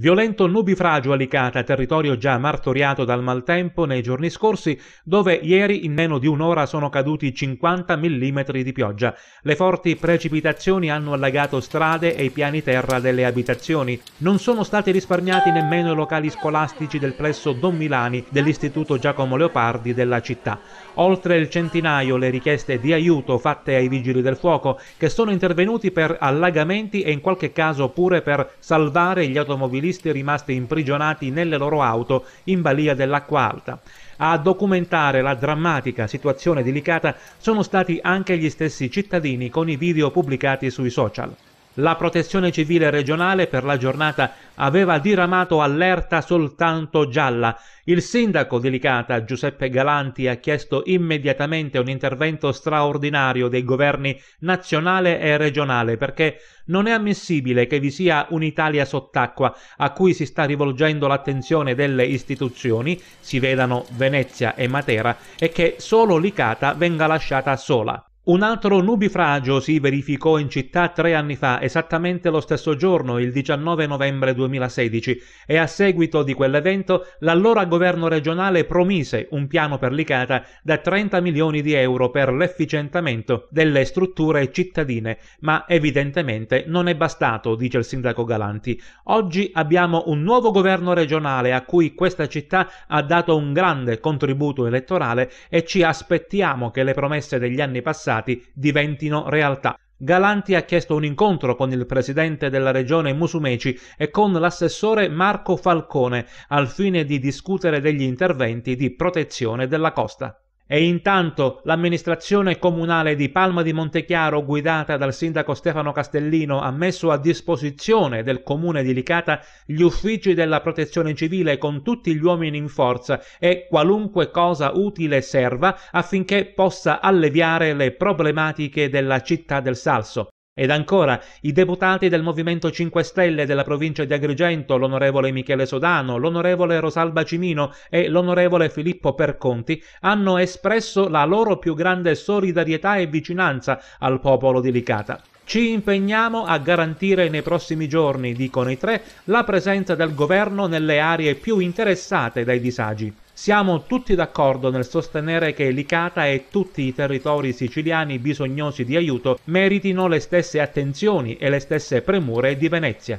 Violento nubifragio a Licata, territorio già martoriato dal maltempo nei giorni scorsi, dove ieri in meno di un'ora sono caduti 50 mm di pioggia. Le forti precipitazioni hanno allagato strade e i piani terra delle abitazioni. Non sono stati risparmiati nemmeno i locali scolastici del plesso Don Milani dell'Istituto Giacomo Leopardi della città. Oltre il centinaio le richieste di aiuto fatte ai vigili del fuoco, che sono intervenuti per allagamenti e in qualche caso pure per salvare gli automobilisti giornalisti rimasti imprigionati nelle loro auto in balia dell'acqua alta. A documentare la drammatica situazione delicata sono stati anche gli stessi cittadini con i video pubblicati sui social. La protezione civile regionale per la giornata aveva diramato allerta soltanto gialla. Il sindaco di Licata, Giuseppe Galanti, ha chiesto immediatamente un intervento straordinario dei governi nazionale e regionale perché non è ammissibile che vi sia un'Italia sott'acqua a cui si sta rivolgendo l'attenzione delle istituzioni, si vedano Venezia e Matera, e che solo Licata venga lasciata sola. Un altro nubifragio si verificò in città tre anni fa, esattamente lo stesso giorno, il 19 novembre 2016, e a seguito di quell'evento l'allora governo regionale promise un piano per l'Icata da 30 milioni di euro per l'efficientamento delle strutture cittadine, ma evidentemente non è bastato, dice il sindaco Galanti. Oggi abbiamo un nuovo governo regionale a cui questa città ha dato un grande contributo elettorale e ci aspettiamo che le promesse degli anni passati passati diventino realtà. Galanti ha chiesto un incontro con il presidente della regione Musumeci e con l'assessore Marco Falcone al fine di discutere degli interventi di protezione della costa. E intanto l'amministrazione comunale di Palma di Montechiaro, guidata dal sindaco Stefano Castellino, ha messo a disposizione del comune di Licata gli uffici della protezione civile con tutti gli uomini in forza e qualunque cosa utile serva affinché possa alleviare le problematiche della città del Salso. Ed ancora i deputati del Movimento 5 Stelle della provincia di Agrigento, l'onorevole Michele Sodano, l'onorevole Rosalba Cimino e l'onorevole Filippo Perconti, hanno espresso la loro più grande solidarietà e vicinanza al popolo di Licata. Ci impegniamo a garantire nei prossimi giorni, dicono i tre, la presenza del governo nelle aree più interessate dai disagi. Siamo tutti d'accordo nel sostenere che Licata e tutti i territori siciliani bisognosi di aiuto meritino le stesse attenzioni e le stesse premure di Venezia.